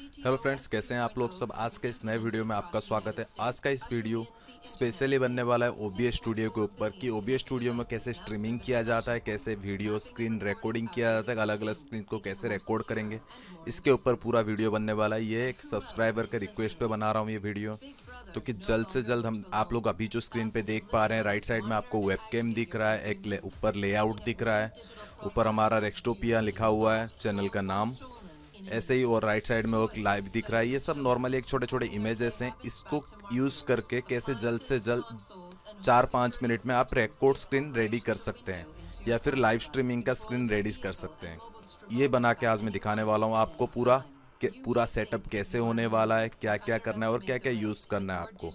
hello friends कैसे हैं आप लोग सब आज के इस नए वीडियो में आपका स्वागत है आज का इस वीडियो स्पेशली बनने वाला है ओ स्टूडियो के ऊपर कि ओ स्टूडियो में कैसे स्ट्रीमिंग किया जाता है कैसे वीडियो स्क्रीन रिकॉर्डिंग किया जाता है अलग अलग स्क्रीन को कैसे रिकॉर्ड करेंगे इसके ऊपर पूरा वीडियो बनने वाला है ये एक सब्सक्राइबर के रिक्वेस्ट पर बना रहा हूँ ये वीडियो तो कि जल्द से जल्द हम आप लोग अभी जो स्क्रीन पे देख पा रहे हैं राइट साइड में आपको वेबकेम दिख रहा है एक ऊपर ले, लेआउट दिख रहा है ऊपर हमारा रेक्सटोपिया लिखा हुआ है चैनल का नाम ऐसे ही और राइट साइड में वो लाइव दिख रहा है ये सब नॉर्मली एक छोटे छोटे इमेजेस हैं इसको यूज़ करके कैसे जल्द से जल्द चार पाँच मिनट में आप रेकॉर्ड स्क्रीन रेडी कर सकते हैं या फिर लाइव स्ट्रीमिंग का स्क्रीन रेडी कर सकते हैं ये बना के आज मैं दिखाने वाला हूँ आपको पूरा पूरा सेटअप कैसे होने वाला है क्या क्या करना है और क्या क्या यूज़ करना है आपको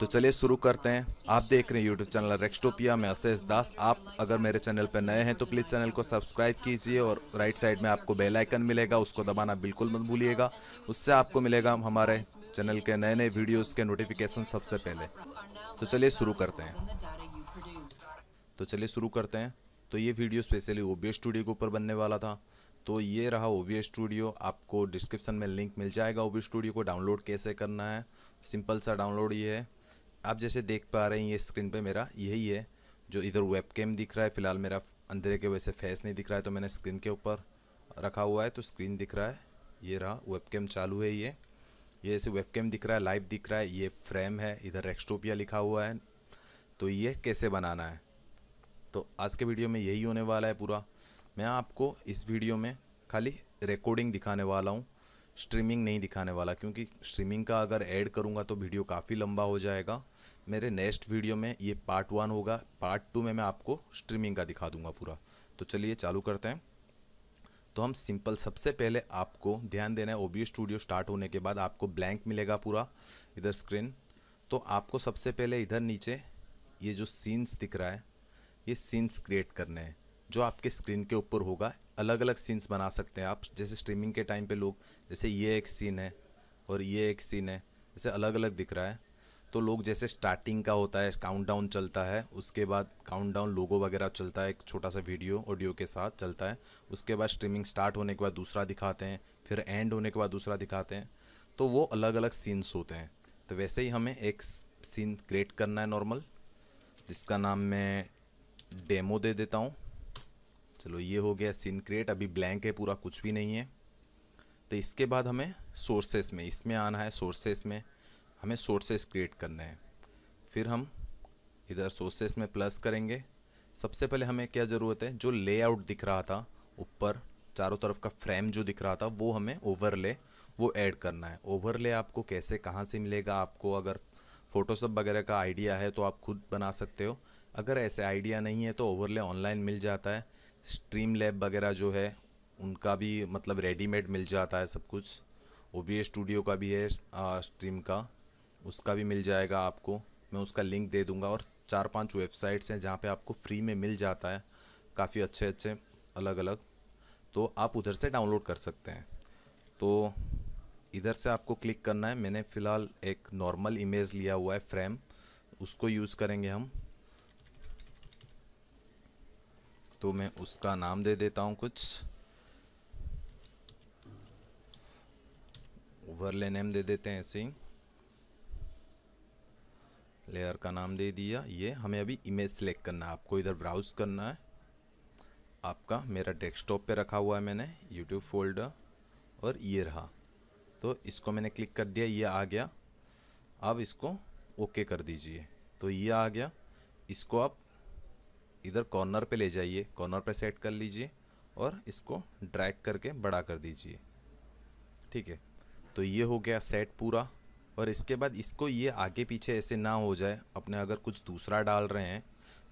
तो चलिए शुरू करते हैं आप देख रहे हैं यूट्यूब चैनल रेक्सटोपिया में अशेष दास आप अगर मेरे चैनल पर नए हैं तो प्लीज़ चैनल को सब्सक्राइब कीजिए और राइट साइड में आपको बेल आइकन मिलेगा उसको दबाना बिल्कुल मत भूलिएगा उससे आपको मिलेगा हमारे चैनल के नए नए वीडियोज़ के नोटिफिकेशन सबसे पहले तो चलिए शुरू करते हैं तो चलिए शुरू करते हैं तो ये वीडियो स्पेशली ओ स्टूडियो के ऊपर बनने वाला था तो ये रहा ओ स्टूडियो आपको डिस्क्रिप्शन में लिंक मिल जाएगा ओ स्टूडियो को डाउनलोड कैसे करना है सिंपल सा डाउनलोड ये है आप जैसे देख पा रहे हैं ये स्क्रीन पे मेरा यही है जो इधर वेबकैम दिख रहा है फ़िलहाल मेरा अंधेरे के वैसे फेस नहीं दिख रहा है तो मैंने स्क्रीन के ऊपर रखा हुआ है तो स्क्रीन दिख रहा है ये रहा वेबकैम चालू है ये ये ऐसे वेबकैम दिख रहा है लाइव दिख रहा है ये फ्रेम है इधर रेक्सटोपिया लिखा हुआ है तो ये कैसे बनाना है तो आज के वीडियो में यही होने वाला है पूरा मैं आपको इस वीडियो में खाली रिकॉर्डिंग दिखाने वाला हूँ स्ट्रीमिंग नहीं दिखाने वाला क्योंकि स्ट्रीमिंग का अगर ऐड करूँगा तो वीडियो काफ़ी लंबा हो जाएगा मेरे नेक्स्ट वीडियो में ये पार्ट वन होगा पार्ट टू में मैं आपको स्ट्रीमिंग का दिखा दूंगा पूरा तो चलिए चालू करते हैं तो हम सिंपल सबसे पहले आपको ध्यान देना है बी स्टूडियो स्टार्ट होने के बाद आपको ब्लैंक मिलेगा पूरा इधर स्क्रीन तो आपको सबसे पहले इधर नीचे ये जो सीन्स दिख रहा है ये सीन्स क्रिएट करने हैं जो आपके स्क्रीन के ऊपर होगा अलग अलग सीन्स बना सकते हैं आप जैसे स्ट्रीमिंग के टाइम पे लोग जैसे ये एक सीन है और ये एक सीन है जैसे अलग अलग दिख रहा है तो लोग जैसे स्टार्टिंग का होता है काउंट चलता है उसके बाद काउंट लोगो वगैरह चलता है एक छोटा सा वीडियो ऑडियो के साथ चलता है उसके बाद स्ट्रीमिंग स्टार्ट होने के बाद दूसरा दिखाते हैं फिर एंड होने के बाद दूसरा दिखाते हैं तो वो अलग अलग सीन्स होते हैं तो वैसे ही हमें एक सीन क्रिएट करना है नॉर्मल जिसका नाम मैं डेमो दे देता हूँ चलो ये हो गया सिनक्रेट अभी ब्लैंक है पूरा कुछ भी नहीं है तो इसके बाद हमें सोर्सेस में इसमें आना है सोर्सेस में हमें सोर्सेस क्रिएट करना है फिर हम इधर सोर्सेस में प्लस करेंगे सबसे पहले हमें क्या ज़रूरत है जो लेआउट दिख रहा था ऊपर चारों तरफ का फ्रेम जो दिख रहा था वो हमें ओवरले वो ऐड करना है ओवरले आपको कैसे कहाँ से मिलेगा आपको अगर फ़ोटोशॉप वगैरह का आइडिया है तो आप खुद बना सकते हो अगर ऐसे आइडिया नहीं है तो ओवरले ऑनलाइन मिल जाता है स्ट्रीम लैब वगैरह जो है उनका भी मतलब रेडीमेड मिल जाता है सब कुछ ओ बी स्टूडियो का भी है स्ट्रीम का उसका भी मिल जाएगा आपको मैं उसका लिंक दे दूंगा और चार पांच वेबसाइट्स हैं जहाँ पे आपको फ्री में मिल जाता है काफ़ी अच्छे अच्छे अलग अलग तो आप उधर से डाउनलोड कर सकते हैं तो इधर से आपको क्लिक करना है मैंने फ़िलहाल एक नॉर्मल इमेज लिया हुआ है फ्रेम उसको यूज़ करेंगे हम तो मैं उसका नाम दे देता हूँ कुछ ओवरले नेम दे देते हैं ऐसे ही लेयर का नाम दे दिया ये हमें अभी इमेज सेलेक्ट करना है आपको इधर ब्राउज करना है आपका मेरा डेस्कटॉप पे रखा हुआ है मैंने यूट्यूब फोल्डर और ये रहा तो इसको मैंने क्लिक कर दिया ये आ गया अब इसको ओके कर दीजिए तो ये आ गया इसको आप इधर कॉर्नर पे ले जाइए कॉर्नर पे सेट कर लीजिए और इसको ड्रैग करके बड़ा कर दीजिए ठीक है तो ये हो गया सेट पूरा और इसके बाद इसको ये आगे पीछे ऐसे ना हो जाए अपने अगर कुछ दूसरा डाल रहे हैं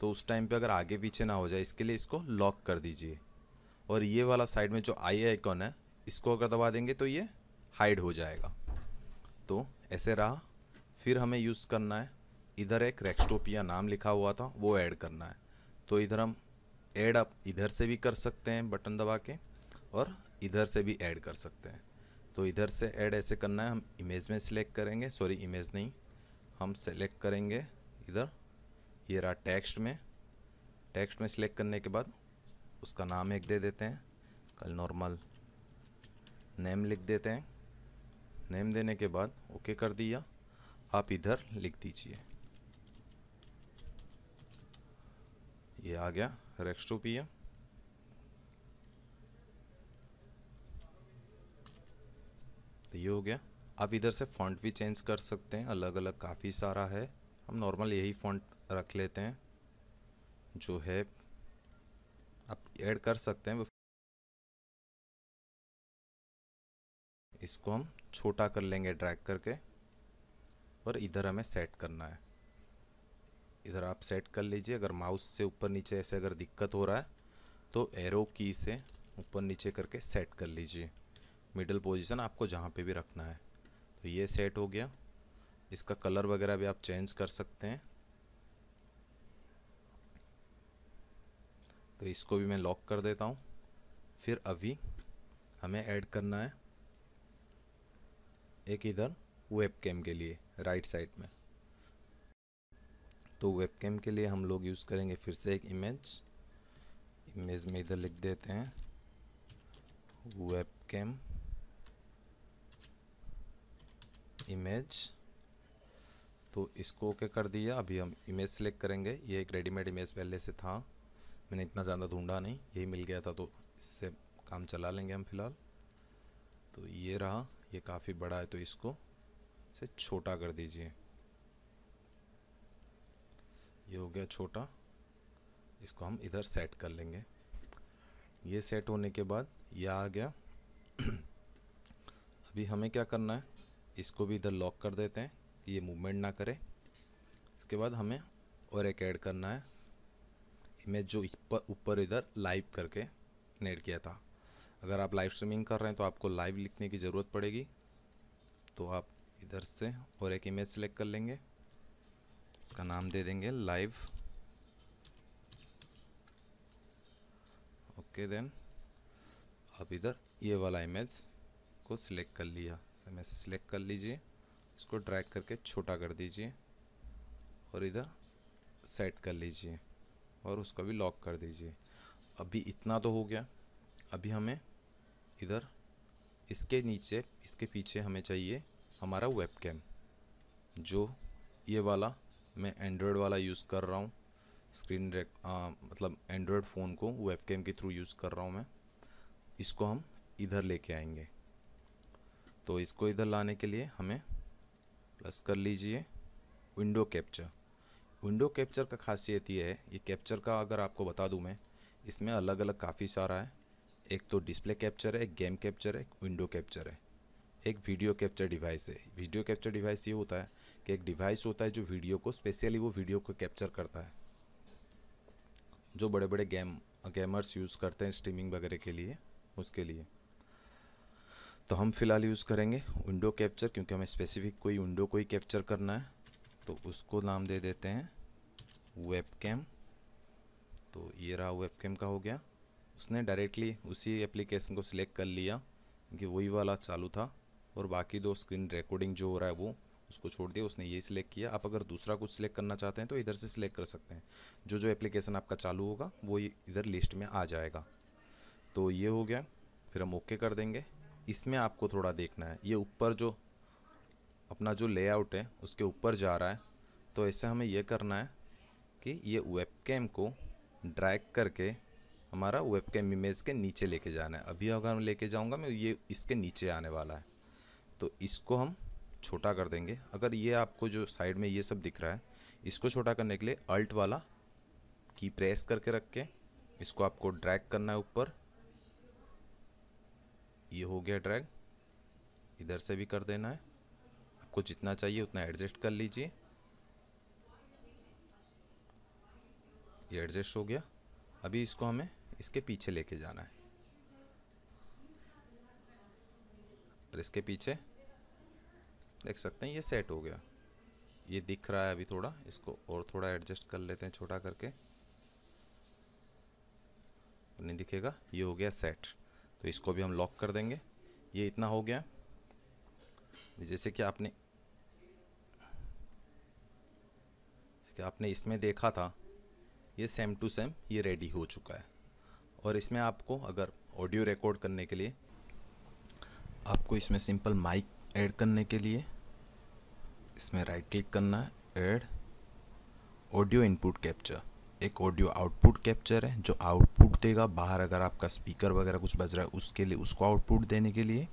तो उस टाइम पे अगर आगे पीछे ना हो जाए इसके लिए इसको लॉक कर दीजिए और ये वाला साइड में जो आई आइकॉन है इसको अगर दबा देंगे तो ये हाइड हो जाएगा तो ऐसे रहा फिर हमें यूज़ करना है इधर एक रेक्सटोपिया नाम लिखा हुआ था वो ऐड करना है तो इधर हम ऐड आप इधर से भी कर सकते हैं बटन दबा के और इधर से भी ऐड कर सकते हैं तो इधर से ऐड ऐसे करना है हम इमेज में सिलेक्ट करेंगे सॉरी इमेज नहीं हम सेलेक्ट करेंगे इधर ये रहा टेक्स्ट में टेक्स्ट में सिलेक्ट करने के बाद उसका नाम एक दे देते हैं कल नॉर्मल नेम लिख देते हैं नेम देने के बाद ओके कर दिया आप इधर लिख दीजिए ये आ गया रेक्सटोपिया तो ये हो गया आप इधर से फॉन्ट भी चेंज कर सकते हैं अलग अलग काफ़ी सारा है हम नॉर्मल यही फॉन्ट रख लेते हैं जो है आप ऐड कर सकते हैं इसको हम छोटा कर लेंगे ड्रैग करके और इधर हमें सेट करना है इधर आप सेट कर लीजिए अगर माउस से ऊपर नीचे ऐसे अगर दिक्कत हो रहा है तो एरो की से ऊपर नीचे करके सेट कर लीजिए मिडल पोजीशन आपको जहाँ पे भी रखना है तो ये सेट हो गया इसका कलर वगैरह भी आप चेंज कर सकते हैं तो इसको भी मैं लॉक कर देता हूँ फिर अभी हमें ऐड करना है एक इधर वेब कैम के लिए राइट साइड में तो वेबकैम के लिए हम लोग यूज़ करेंगे फिर से एक इमेज इमेज में इधर लिख देते हैं वेबकैम इमेज तो इसको ओके कर दिया अभी हम इमेज सेलेक्ट करेंगे ये एक रेडीमेड इमेज पहले से था मैंने इतना ज़्यादा ढूंढा नहीं यही मिल गया था तो इससे काम चला लेंगे हम फिलहाल तो ये रहा ये काफ़ी बड़ा है तो इसको से छोटा कर दीजिए ये हो गया छोटा इसको हम इधर सेट कर लेंगे ये सेट होने के बाद यह आ गया अभी हमें क्या करना है इसको भी इधर लॉक कर देते हैं कि ये मूवमेंट ना करे इसके बाद हमें और एक ऐड करना है इमेज जो ऊपर इधर लाइव करके नेट किया था अगर आप लाइव स्ट्रीमिंग कर रहे हैं तो आपको लाइव लिखने की ज़रूरत पड़ेगी तो आप इधर से और एक इमेज सेलेक्ट कर लेंगे इसका नाम दे देंगे लाइव ओके देन अब इधर ये वाला इमेज को सिलेक्ट कर लिया इमेज से सिलेक्ट कर लीजिए इसको ड्रैग करके छोटा कर दीजिए और इधर सेट कर लीजिए और उसको भी लॉक कर दीजिए अभी इतना तो हो गया अभी हमें इधर इसके नीचे इसके पीछे हमें चाहिए हमारा वेबकैम जो ये वाला मैं एंड्रॉयड वाला यूज़ कर रहा हूँ स्क्रीन मतलब एंड्रॉयड फ़ोन को वेबकैम के थ्रू यूज़ कर रहा हूँ मैं इसको हम इधर लेके आएंगे तो इसको इधर लाने के लिए हमें प्लस कर लीजिए विंडो कैप्चर विंडो कैप्चर का खासियत ये है ये कैप्चर का अगर आपको बता दूँ मैं इसमें अलग अलग काफ़ी सारा है एक तो डिस्प्ले कैप्चर है एक गेम कैप्चर है एक विंडो कैप्चर है एक वीडियो कैप्चर डिवाइस है वीडियो कैप्चर डिवाइस ये होता है कि एक डिवाइस होता है जो वीडियो को स्पेशली वो वीडियो को कैप्चर करता है जो बड़े बड़े गेम गेमर्स यूज़ करते हैं स्ट्रीमिंग वगैरह के लिए उसके लिए तो हम फिलहाल यूज़ करेंगे विंडो कैप्चर क्योंकि हमें स्पेसिफिक कोई विंडो को ही कैप्चर करना है तो उसको नाम दे देते हैं वेबकैम तो ये रहा वेबकैम का हो गया उसने डायरेक्टली उसी एप्लीकेशन को सिलेक्ट कर लिया क्योंकि वही वाला चालू था और बाकी दो स्क्रीन रिकॉर्डिंग जो हो रहा है वो उसको छोड़ दिया उसने ये सिलेक्ट किया आप अगर दूसरा कुछ सिलेक्ट करना चाहते हैं तो इधर से सिलेक्ट कर सकते हैं जो जो एप्लीकेशन आपका चालू होगा वो इधर लिस्ट में आ जाएगा तो ये हो गया फिर हम ओके कर देंगे इसमें आपको थोड़ा देखना है ये ऊपर जो अपना जो लेआउट है उसके ऊपर जा रहा है तो ऐसे हमें यह करना है कि ये वेबकैम को ड्रैग करके हमारा वेबकैम इमेज के नीचे लेके जाना है अभी अगर मैं लेके जाऊंगा मैं ये इसके नीचे आने वाला है तो इसको हम छोटा कर देंगे अगर ये आपको जो साइड में ये सब दिख रहा है इसको छोटा करने के लिए अल्ट वाला की प्रेस करके रख के इसको आपको ड्रैग करना है ऊपर ये हो गया ड्रैग इधर से भी कर देना है आपको जितना चाहिए उतना एडजस्ट कर लीजिए ये एडजस्ट हो गया अभी इसको हमें इसके पीछे लेके जाना है और इसके पीछे देख सकते हैं ये सेट हो गया ये दिख रहा है अभी थोड़ा इसको और थोड़ा एडजस्ट कर लेते हैं छोटा करके नहीं दिखेगा ये हो गया सेट तो इसको भी हम लॉक कर देंगे ये इतना हो गया जैसे कि आपने कि आपने इसमें देखा था ये सेम टू सेम ये रेडी हो चुका है और इसमें आपको अगर ऑडियो रिकॉर्ड करने के लिए आपको इसमें सिंपल माइक ऐड करने के लिए इसमें राइट क्लिक करना है एड ऑडियो इनपुट कैप्चर एक ऑडियो आउटपुट कैप्चर है जो आउटपुट देगा बाहर अगर आपका स्पीकर वगैरह कुछ बज रहा है उसके लिए उसको आउटपुट देने के लिए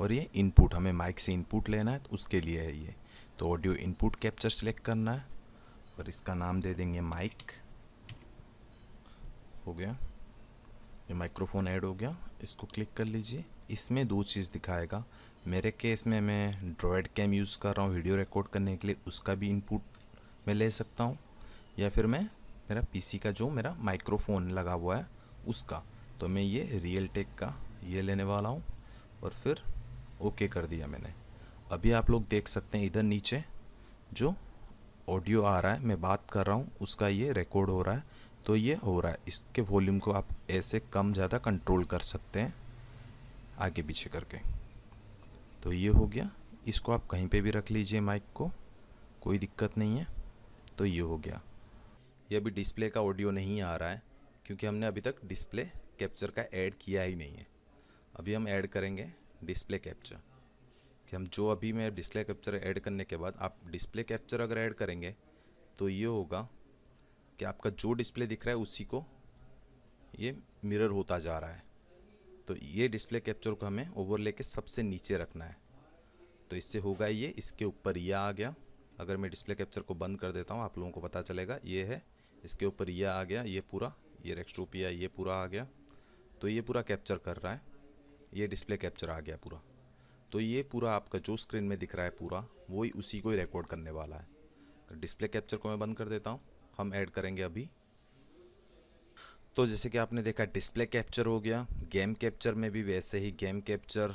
और ये इनपुट हमें माइक से इनपुट लेना है तो उसके लिए है ये तो ऑडियो इनपुट कैप्चर सेलेक्ट करना है और इसका नाम दे देंगे माइक हो गया ये माइक्रोफोन ऐड हो गया इसको क्लिक कर लीजिए इसमें दो चीज़ दिखाएगा मेरे केस में मैं ड्रॉयड कैम यूज़ कर रहा हूँ वीडियो रिकॉर्ड करने के लिए उसका भी इनपुट मैं ले सकता हूँ या फिर मैं मेरा पीसी का जो मेरा माइक्रोफोन लगा हुआ है उसका तो मैं ये रियल टेक का ये लेने वाला हूँ और फिर ओके कर दिया मैंने अभी आप लोग देख सकते हैं इधर नीचे जो ऑडियो आ रहा है मैं बात कर रहा हूँ उसका ये रिकॉर्ड हो रहा है तो ये हो रहा है इसके वॉल्यूम को आप ऐसे कम ज़्यादा कंट्रोल कर सकते हैं आगे पीछे करके तो ये हो गया इसको आप कहीं पे भी रख लीजिए माइक को कोई दिक्कत नहीं है तो ये हो गया ये अभी डिस्प्ले का ऑडियो नहीं आ रहा है क्योंकि हमने अभी तक डिस्प्ले कैप्चर का ऐड किया ही नहीं है अभी हम ऐड करेंगे डिस्प्ले कैप्चर कि हम जो अभी मैं डिस्प्ले कैप्चर ऐड करने के बाद आप डिस्प्ले कैप्चर अगर ऐड करेंगे तो ये होगा कि आपका जो डिस्प्ले दिख रहा है उसी को ये मिरर होता जा रहा है तो ये डिस्प्ले कैप्चर को हमें ओवरले के सबसे नीचे रखना है तो इससे होगा ये इसके ऊपर यह आ गया अगर मैं डिस्प्ले कैप्चर को बंद कर देता हूँ आप लोगों को पता चलेगा ये है इसके ऊपर यह आ गया ये पूरा ये रेक्सटोपिया ये पूरा आ गया तो ये पूरा कैप्चर कर रहा है ये डिस्प्ले कैप्चर आ गया पूरा तो ये पूरा आपका जो स्क्रीन में दिख रहा है पूरा वही उसी को ही रिकॉर्ड करने वाला है तो डिस्प्ले कैप्चर को मैं बंद कर देता हूँ हम ऐड करेंगे अभी तो जैसे कि आपने देखा डिस्प्ले कैप्चर हो गया गेम कैप्चर में भी वैसे ही गेम कैप्चर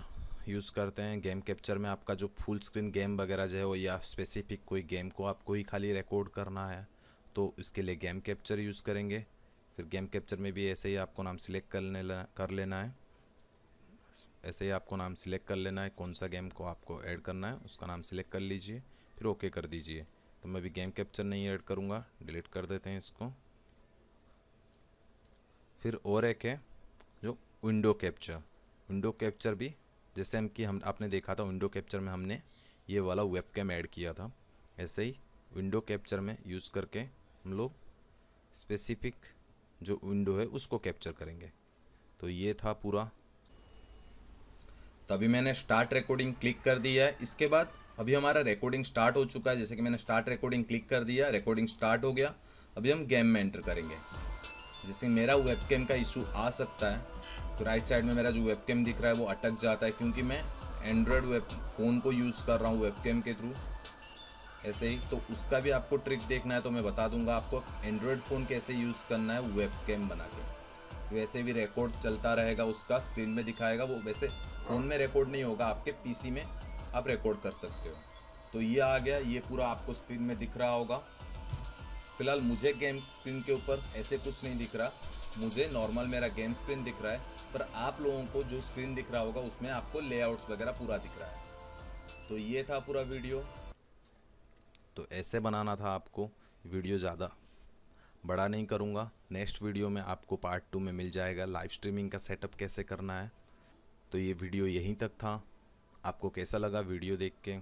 यूज़ करते हैं गेम कैप्चर में आपका जो फुल स्क्रीन गेम वगैरह जो है वो या स्पेसिफिक कोई गेम को आपको ही खाली रिकॉर्ड करना है तो इसके लिए गेम कैप्चर यूज़ करेंगे फिर गेम कैप्चर में भी ऐसे ही आपको नाम सिलेक्ट कर लेना कर लेना है ऐसे ही आपको नाम सिलेक्ट कर लेना है कौन सा गेम को आपको ऐड करना है उसका नाम सिलेक्ट कर लीजिए फिर ओके कर दीजिए तो मैं भी गेम कैप्चर नहीं ऐड करूँगा डिलीट कर देते हैं इसको फिर और एक है जो विंडो कैप्चर विंडो कैप्चर भी जैसे हम कि हम आपने देखा था विंडो कैप्चर में हमने ये वाला वेब कैम ऐड किया था ऐसे ही विंडो कैप्चर में यूज़ करके हम लोग स्पेसिफिक जो विंडो है उसको कैप्चर करेंगे तो ये था पूरा तभी तो मैंने स्टार्ट रिकॉर्डिंग क्लिक कर दिया है इसके बाद अभी हमारा रिकॉर्डिंग स्टार्ट हो चुका है जैसे कि मैंने स्टार्ट रिकॉर्डिंग क्लिक कर दिया रिकॉर्डिंग स्टार्ट हो गया अभी हम गेम में एंटर करेंगे जैसे मेरा वेबकैम का इशू आ सकता है तो राइट साइड में मेरा जो वेबकैम दिख रहा है वो अटक जाता है क्योंकि मैं एंड्रॉयड वेब फ़ोन को यूज़ कर रहा हूँ वेबकैम के थ्रू ऐसे ही तो उसका भी आपको ट्रिक देखना है तो मैं बता दूंगा आपको एंड्रॉयड फ़ोन कैसे यूज़ करना है वेबकैम बना के वैसे भी रिकॉर्ड चलता रहेगा उसका स्क्रीन में दिखाएगा वो वैसे फ़ोन में रिकॉर्ड नहीं होगा आपके पीसी में आप रिकॉर्ड कर सकते हो तो ये आ गया ये पूरा आपको स्क्रीन में दिख रहा होगा फिलहाल मुझे गेम स्क्रीन के ऊपर ऐसे कुछ नहीं दिख रहा मुझे नॉर्मल मेरा गेम स्क्रीन दिख रहा है पर आप लोगों को जो स्क्रीन दिख रहा होगा उसमें आपको लेआउट्स वगैरह पूरा दिख रहा है तो ये था पूरा वीडियो तो ऐसे बनाना था आपको वीडियो ज़्यादा बड़ा नहीं करूँगा नेक्स्ट वीडियो में आपको पार्ट टू में मिल जाएगा लाइव स्ट्रीमिंग का सेटअप कैसे करना है तो ये वीडियो यहीं तक था आपको कैसा लगा वीडियो देख के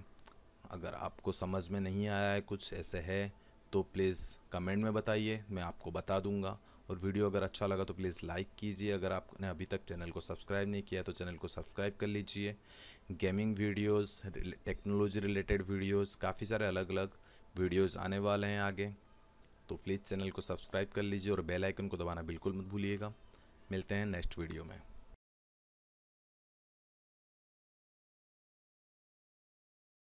अगर आपको समझ में नहीं आया है कुछ ऐसे है तो प्लीज़ कमेंट में बताइए मैं आपको बता दूंगा और वीडियो अगर अच्छा लगा तो प्लीज़ लाइक कीजिए अगर आपने अभी तक चैनल को सब्सक्राइब नहीं किया तो चैनल को सब्सक्राइब कर लीजिए gaming videos technology related videos काफ़ी सारे अलग अलग वीडियोस आने वाले हैं आगे तो प्लीज़ चैनल को सब्सक्राइब कर लीजिए और बेलाइकन को दबाना बिल्कुल मत भूलिएगा मिलते हैं नेक्स्ट वीडियो में